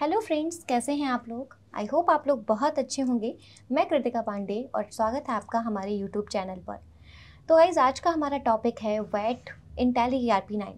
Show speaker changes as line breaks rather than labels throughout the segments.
hello friends कैसे हैं आप लोग आई होप आप लोग बहुत अच्छे होंगे मैं कृतिका पांडे और स्वागत है आपका हमारे यूट्यूब चैनल पर तो गाइज आज का हमारा टॉपिक है VAT in Tally R P nine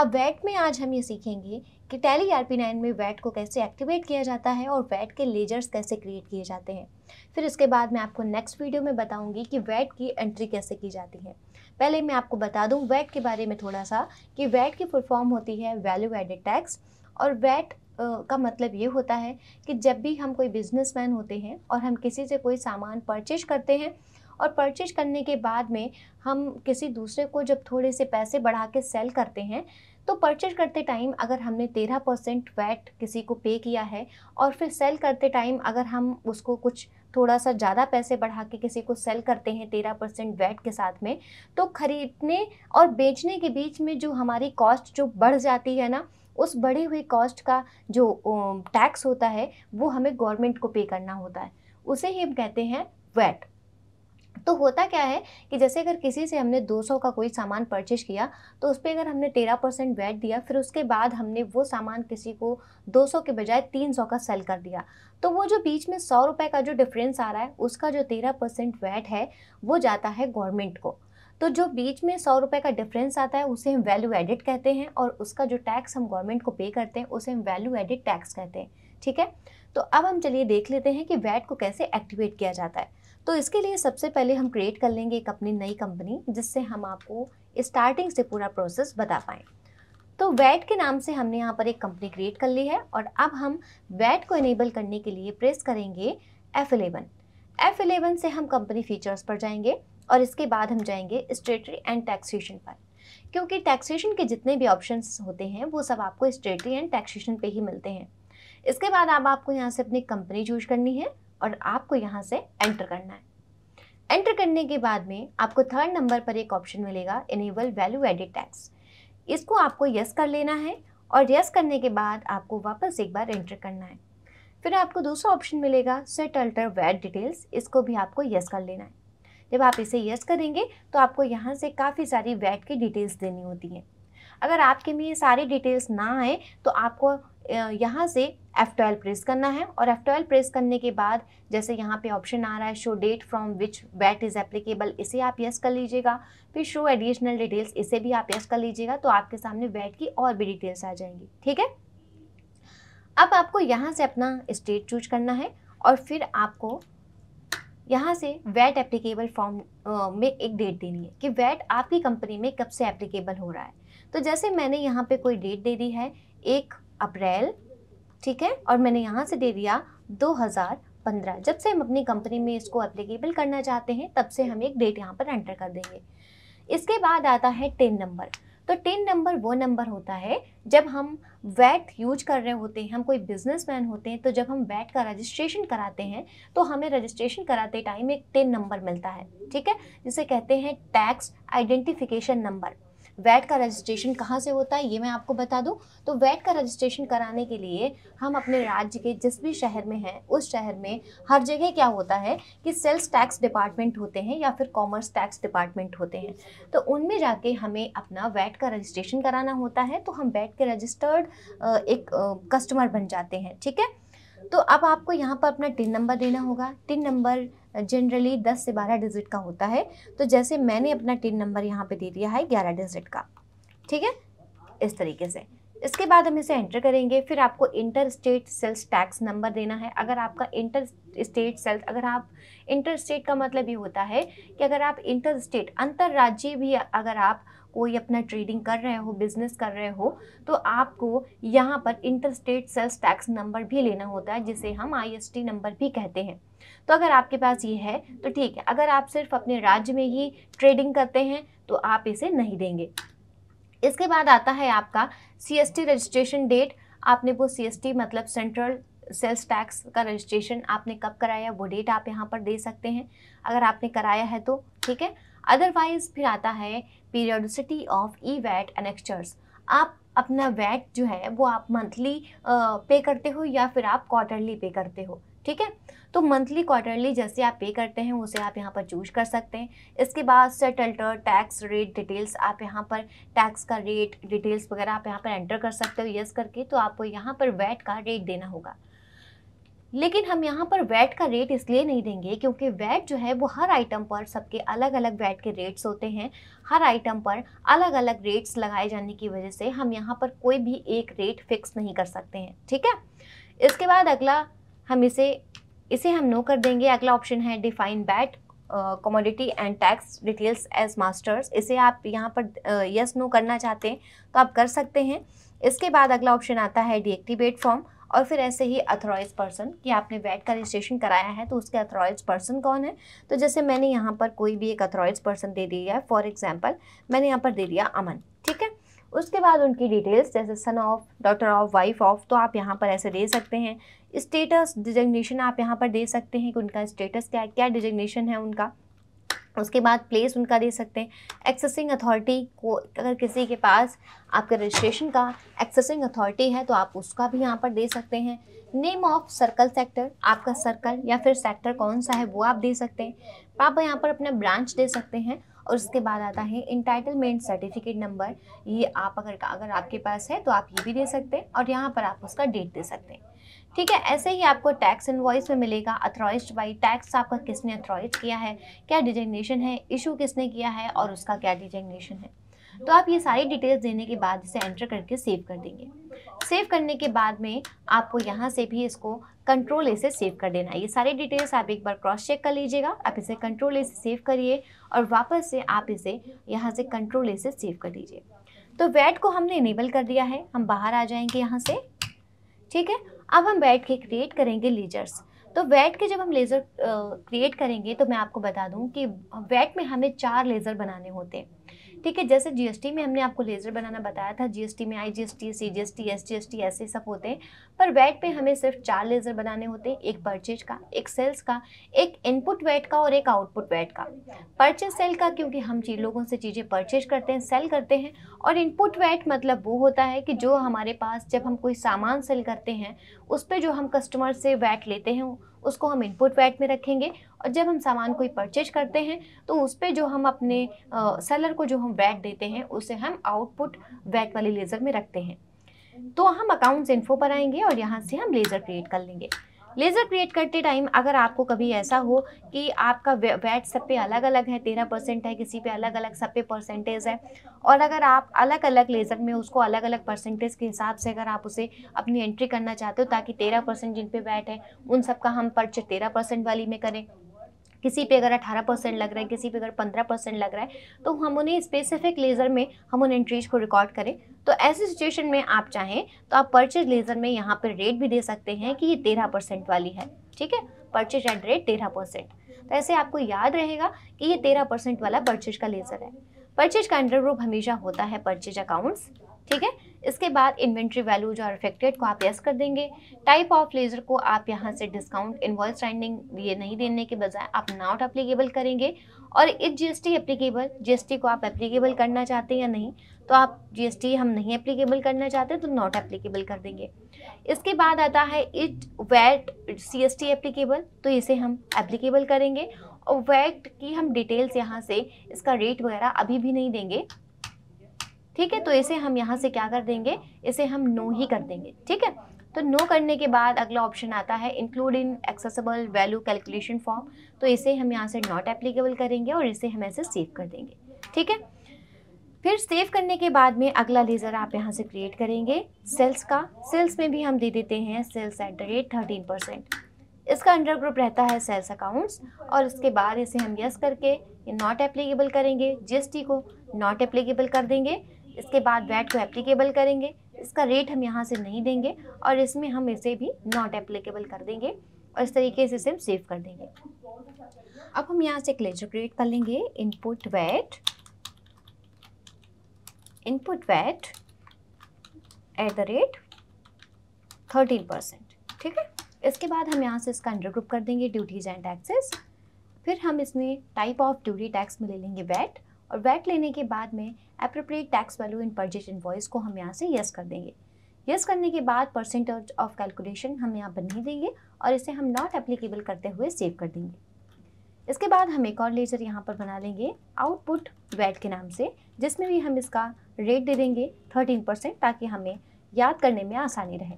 अब वैट में आज हम ये सीखेंगे कि टैली आर पी नाइन में वैट को कैसे एक्टिवेट किया जाता है और वैट के लेजर्स कैसे क्रिएट किए जाते हैं फिर इसके बाद मैं आपको नेक्स्ट वीडियो में बताऊंगी कि वैट की एंट्री कैसे की जाती है पहले मैं आपको बता दूं वैट के बारे में थोड़ा सा कि वैट की फुल फॉर्म होती है वैल्यू एडेड टैक्स और वैट का मतलब ये होता है कि जब भी हम कोई बिजनेसमैन होते हैं और हम किसी से कोई सामान परचेज करते हैं और परचेज करने के बाद में हम किसी दूसरे को जब थोड़े से पैसे बढ़ा के सेल करते हैं तो परचेज करते टाइम अगर हमने तेरह परसेंट वैट किसी को पे किया है और फिर सेल करते टाइम अगर हम उसको कुछ थोड़ा सा ज़्यादा पैसे बढ़ा के किसी को सेल करते हैं तेरह परसेंट वैट के साथ में तो ख़रीदने और बेचने के बीच में जो हमारी कॉस्ट जो बढ़ जाती है ना उस बढ़ी हुई कॉस्ट का जो टैक्स होता है वो हमें गवर्नमेंट को पे करना होता है उसे ही हम कहते हैं वैट तो होता क्या है कि जैसे अगर किसी से हमने 200 का कोई सामान परचेज किया तो उस पर अगर हमने 13 परसेंट वैट दिया फिर उसके बाद हमने वो सामान किसी को 200 के बजाय 300 का सेल कर दिया तो वो जो बीच में सौ रुपये का जो डिफरेंस आ रहा है उसका जो 13 परसेंट वैट है वो जाता है गवर्नमेंट को तो जो बीच में सौ रुपये का डिफरेंस आता है उसे हम वैल्यू एडिट कहते हैं और उसका जो टैक्स हम गवर्नमेंट को पे करते हैं उसे हम वैल्यू एडिट टैक्स कहते हैं ठीक है तो अब हम चलिए देख लेते हैं कि वैट को कैसे एक्टिवेट किया जाता है तो इसके लिए सबसे पहले हम क्रिएट कर लेंगे एक अपनी नई कंपनी जिससे हम आपको स्टार्टिंग से पूरा प्रोसेस बता पाएँ तो वैट के नाम से हमने यहाँ पर एक कंपनी क्रिएट कर ली है और अब हम वैट को इनेबल करने के लिए प्रेस करेंगे एफ़ एलेवन एफ़ एलेवन से हम कंपनी फीचर्स पर जाएंगे और इसके बाद हम जाएंगे स्टेटरी एंड टैक्सेशन पर क्योंकि टैक्सेशन के जितने भी ऑप्शन होते हैं वो सब आपको स्टेटरी एंड टैक्सेशन पे ही मिलते हैं इसके बाद आप आपको यहाँ से अपनी कंपनी चूज करनी है और आपको यहाँ से एंटर करना है एंटर करने के बाद में आपको थर्ड नंबर पर एक ऑप्शन मिलेगा इनेबल वैल्यू एडिड टैक्स इसको आपको यस कर लेना है और यस करने के बाद आपको वापस एक बार एंटर करना है फिर आपको दूसरा ऑप्शन मिलेगा सेट अल्टर वैट डिटेल्स इसको भी आपको यस कर लेना है जब आप इसे यस करेंगे तो आपको यहाँ से काफ़ी सारी वैट की डिटेल्स देनी होती है अगर आपके में ये सारी डिटेल्स ना आए तो आपको यहाँ से एफ ट्वेल्व प्रेस करना है और एफ ट्वेल्व प्रेस करने के बाद जैसे यहाँ पे ऑप्शन आ रहा है show date from which VAT is applicable इसे आप यस कर लीजिएगा फिर शो एडिशनल डिटेल्स इसे भी आप यस कर लीजिएगा तो आपके सामने वैट की और भी डिटेल्स आ जाएंगी ठीक है अब आपको यहाँ से अपना स्टेट चूज करना है और फिर आपको यहाँ से वैट एप्लीकेबल फॉर्म में एक डेट देनी है कि वैट आपकी कंपनी में कब से एप्लीकेबल हो रहा है तो जैसे मैंने यहाँ पे कोई डेट दे दी है एक अप्रैल ठीक है और मैंने यहाँ से दे दिया 2015 जब से हम अपनी कंपनी में इसको एप्लीकेबल करना चाहते हैं तब से हम एक डेट यहाँ पर एंटर कर देंगे इसके बाद आता है टेन नंबर तो टेन नंबर वो नंबर होता है जब हम वैट यूज कर रहे होते हैं हम कोई बिजनेसमैन होते हैं तो जब हम वैट का रजिस्ट्रेशन कराते हैं तो हमें रजिस्ट्रेशन कराते टाइम एक टेन नंबर मिलता है ठीक है जिसे कहते हैं टैक्स आइडेंटिफिकेशन नंबर वैट का रजिस्ट्रेशन कहाँ से होता है ये मैं आपको बता दूँ तो वैट का रजिस्ट्रेशन कराने के लिए हम अपने राज्य के जिस भी शहर में हैं उस शहर में हर जगह क्या होता है कि सेल्स टैक्स डिपार्टमेंट होते हैं या फिर कॉमर्स टैक्स डिपार्टमेंट होते हैं तो उनमें जाके हमें अपना वैट का रजिस्ट्रेशन कराना होता है तो हम वैट के रजिस्टर्ड एक कस्टमर बन जाते हैं ठीक है तो अब आपको यहाँ पर अपना टिन नंबर देना होगा टिन नंबर जनरली 10 से 12 डिजिट का होता है तो जैसे मैंने अपना टिन नंबर यहाँ पे दे दिया है 11 डिजिट का ठीक है इस तरीके से इसके बाद हम इसे एंटर करेंगे फिर आपको inter state sales tax number देना है अगर आपका इंटर स्टेट सेल्स अगर आप इंटर स्टेट का मतलब ये होता है कि अगर आप इंटर स्टेट राज्य भी अगर आप कोई अपना ट्रेडिंग कर रहे हो बिजनेस कर रहे हो तो आपको यहाँ पर इंटरस्टेट सेल्स टैक्स नंबर भी लेना होता है जिसे हम आईएसटी नंबर भी कहते हैं तो अगर आपके पास ये है तो ठीक है अगर आप सिर्फ अपने राज्य में ही ट्रेडिंग करते हैं तो आप इसे नहीं देंगे इसके बाद आता है आपका सी रजिस्ट्रेशन डेट आपने वो सी मतलब सेंट्रल सेल्स टैक्स का रजिस्ट्रेशन आपने कब कराया वो डेट आप यहाँ पर दे सकते हैं अगर आपने कराया है तो ठीक है अदरवाइज़ फिर आता है periodicity of E VAT annexures आप अपना वैट जो है वो आप मंथली पे करते हो या फिर आप क्वार्टरली पे करते हो ठीक है तो मंथली क्वार्टरली जैसे आप पे करते हैं उसे आप यहाँ पर चूज कर सकते हैं इसके बाद सेटल्टर टैक्स रेट डिटेल्स आप यहाँ पर टैक्स का रेट डिटेल्स वगैरह आप यहाँ पर एंटर कर सकते हो यस करके तो आपको यहाँ पर वैट का रेट देना होगा लेकिन हम यहाँ पर वैट का रेट इसलिए नहीं देंगे क्योंकि वैट जो है वो हर आइटम पर सबके अलग अलग वैट के रेट्स होते हैं हर आइटम पर अलग अलग रेट्स लगाए जाने की वजह से हम यहाँ पर कोई भी एक रेट फिक्स नहीं कर सकते हैं ठीक है इसके बाद अगला हम इसे इसे हम नो कर देंगे अगला ऑप्शन है define VAT commodity and tax details as masters इसे आप यहाँ पर yes uh, no yes, no करना चाहते हैं तो आप कर सकते हैं इसके बाद अगला ऑप्शन आता है डीएक्टिवेट फॉर्म और फिर ऐसे ही अथोराइज पर्सन कि आपने वैट का रजिस्ट्रेशन कराया है तो उसके अथोराइज पर्सन कौन है तो जैसे मैंने यहाँ पर कोई भी एक अथोराइज पर्सन दे दिया है फॉर एग्जाम्पल मैंने यहाँ पर दे दिया अमन ठीक है उसके बाद उनकी डिटेल्स जैसे son of daughter of wife of तो आप यहाँ पर ऐसे दे सकते हैं स्टेटस डिजिग्नेशन आप यहाँ पर दे सकते हैं कि उनका स्टेटस क्या है क्या डिजिग्नेशन है उनका उसके बाद प्लेस उनका दे सकते हैं एक्सेसिंग अथॉरिटी को अगर किसी के पास आपके रजिस्ट्रेशन का एक्सेसिंग अथॉरिटी है तो आप उसका भी यहाँ पर दे सकते हैं नेम ऑफ सर्कल सेक्टर आपका सर्कल या फिर सेक्टर कौन सा है वो आप दे सकते हैं तो आप यहाँ पर अपना ब्रांच दे सकते हैं और उसके बाद आता है इंटाइटलमेंट सर्टिफिकेट नंबर ये आप अगर अगर आपके पास है तो आप ये भी दे सकते हैं और यहाँ पर आप उसका डेट दे सकते हैं ठीक है ऐसे ही आपको टैक्स इन्वॉइस में मिलेगा अथोराइज बाई टैक्स आपका किसने अथोराइज किया है क्या डिजाइनेशन है इशू किसने किया है और उसका क्या डिजाइनेशन है तो आप ये सारी डिटेल्स देने के बाद इसे एंटर करके सेव कर देंगे सेव करने के बाद में आपको यहाँ से भी इसको कंट्रोल ए से सेव कर देना है ये सारी डिटेल्स आप एक बार क्रॉस चेक कर लीजिएगा आप इसे कंट्रोल ए से सेव करिए और वापस से आप इसे यहाँ से कंट्रोल ए से सेव कर दीजिए तो वैट को हमने इनेबल कर दिया है हम बाहर आ जाएंगे यहाँ से ठीक है अब हम बैठ के क्रिएट करेंगे लेजर्स तो वैट के जब हम लेज़र क्रिएट करेंगे तो मैं आपको बता दूं कि वैट में हमें चार लेज़र बनाने होते हैं ठीक है जैसे जीएसटी में हमने आपको लेजर बनाना बताया था जीएसटी में आईजीएसटी सीजीएसटी एसजीएसटी ऐसे सब होते हैं पर वैट पे हमें सिर्फ चार लेजर बनाने होते हैं एक परचेज का एक सेल्स का एक इनपुट वैट का और एक आउटपुट वैट का परचेज सेल का क्योंकि हम चीज लोगों से चीज़ें परचेज करते हैं सेल करते हैं और इनपुट वैट मतलब वो होता है कि जो हमारे पास जब हम कोई सामान सेल करते हैं उस पर जो हम कस्टमर से वैट लेते हैं उसको हम इनपुट वैट में रखेंगे और जब हम सामान कोई परचेज करते हैं तो उस पर जो हम अपने सेलर को जो हम वैट देते हैं उसे हम आउटपुट वैट वाले लेज़र में रखते हैं तो हम अकाउंट्स इन्फो पर आएंगे और यहाँ से हम लेज़र क्रिएट कर लेंगे लेज़र क्रिएट करते टाइम अगर आपको कभी ऐसा हो कि आपका वैट सब पे अलग अलग है तेरह परसेंट है किसी पे अलग अलग सब पे परसेंटेज है और अगर आप अलग अलग लेज़र में उसको अलग अलग परसेंटेज के हिसाब से अगर आप उसे अपनी एंट्री करना चाहते हो ताकि तेरह परसेंट जिन पे वैट है उन सब का हम पर्च तेरह परसेंट वाली में करें किसी पे अगर 18 परसेंट लग रहा है किसी पे अगर 15 परसेंट लग रहा है तो हम उन्हें स्पेसिफिक लेज़र में हम उन एंट्रीज को रिकॉर्ड करें तो ऐसी सिचुएशन में आप चाहें तो आप परचेज लेज़र में यहाँ पर रेट भी दे सकते हैं कि ये तेरह परसेंट वाली है ठीक है परचेज एट रेट तेरह परसेंट तो ऐसे आपको याद रहेगा कि ये तेरह परसेंट वाला परचेज का लेज़र है परचेज का अंडर ग्रुप हमेशा होता है परचेज अकाउंट्स ठीक है इसके बाद इन्वेंट्री वैल्यूज और इफेक्टेड को आप यस कर देंगे टाइप ऑफ लेज़र को आप यहाँ से डिस्काउंट इन्वॉइस राइंडिंग ये नहीं देने के बजाय आप नॉट अप्लीकेबल करेंगे और अप्लीकेबल जीएसटी एप्लीकेबल जीएसटी को आप एप्लीकेबल करना चाहते हैं या नहीं तो आप जीएसटी हम नहीं एप्लीकेबल करना चाहते तो नॉट एप्लीकेबल कर देंगे इसके बाद आता है इट वैट सीएसटी एप्लीकेबल तो इसे हम एप्लीकेबल करेंगे और वैट की हम डिटेल्स यहाँ से इसका रेट वगैरह अभी भी नहीं देंगे ठीक है तो इसे हम यहाँ से क्या कर देंगे इसे हम नो ही कर देंगे ठीक है तो नो करने के बाद अगला ऑप्शन आता है include in accessible value calculation form तो इसे हम यहाँ से नॉट एप्लीकेबल करेंगे और इसे हम ऐसे सेव कर देंगे ठीक है फिर सेव करने के बाद में अगला लेज़र आप यहाँ से क्रिएट करेंगे सेल्स का सेल्स में भी हम दे देते हैं sales at the rate thirteen percent इसका अंडर ग्रुप रहता है सेल्स अकाउंट्स और इसके बाद इसे हम यस करके नॉट एप्लीकेबल करेंगे जीएसटी को नॉट एप्लीकेबल कर देंगे इसके बाद वैट को एप्लीकेबल करेंगे इसका रेट हम यहाँ से नहीं देंगे और इसमें हम इसे भी नॉट एप्लीकेबल कर देंगे और इस तरीके से इसे हम सेव कर देंगे अब हम यहाँ से क्लेजर क्रिएट कर लेंगे input VAT input VAT at the rate thirteen percent ठीक है इसके बाद हम यहाँ से इसका अंडर ग्रुप कर देंगे ड्यूटीज एंड टैक्सेस फिर हम इसमें टाइप ऑफ ड्यूटी टैक्स में ले लेंगे वैट और वैट लेने के बाद में appropriate tax value in purchase invoice को हम यहाँ से यस कर देंगे यस करने के बाद परसेंटेज ऑफ कैलकुलेशन हम यहाँ पर नहीं देंगे और इसे हम नॉट एप्लीकेबल करते हुए सेव कर देंगे इसके बाद हम एक और लेजर यहाँ पर बना लेंगे आउटपुट वैट के नाम से जिसमें भी हम इसका रेट दे देंगे थर्टीन परसेंट ताकि हमें याद करने में आसानी रहे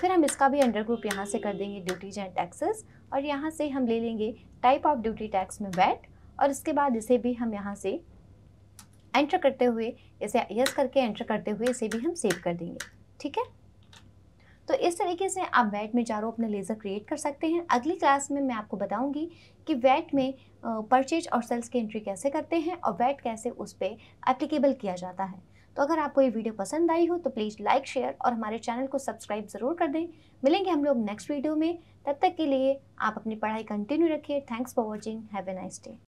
फिर हम इसका भी अंडर ग्रुप यहाँ से कर देंगे ड्यूटीज एंड टैक्सेस और यहाँ से हम ले लेंगे टाइप ऑफ ड्यूटी टैक्स में वैट और इसके बाद इसे भी हम यहाँ से एंटर करते हुए इसे यस करके एंटर करते हुए इसे भी हम सेव कर देंगे ठीक है तो इस तरीके से आप वैट में चारों अपने लेज़र क्रिएट कर सकते हैं अगली क्लास में मैं आपको बताऊंगी कि वैट में परचेज और सेल्स की एंट्री कैसे करते हैं और वैट कैसे उस पर एप्लीकेबल किया जाता है तो अगर आपको ये वीडियो पसंद आई हो तो प्लीज़ लाइक शेयर और हमारे चैनल को सब्सक्राइब ज़रूर कर दें मिलेंगे हम लोग नेक्स्ट वीडियो में तब तक के लिए आप अपनी पढ़ाई कंटिन्यू रखिए thanks for watching have a nice day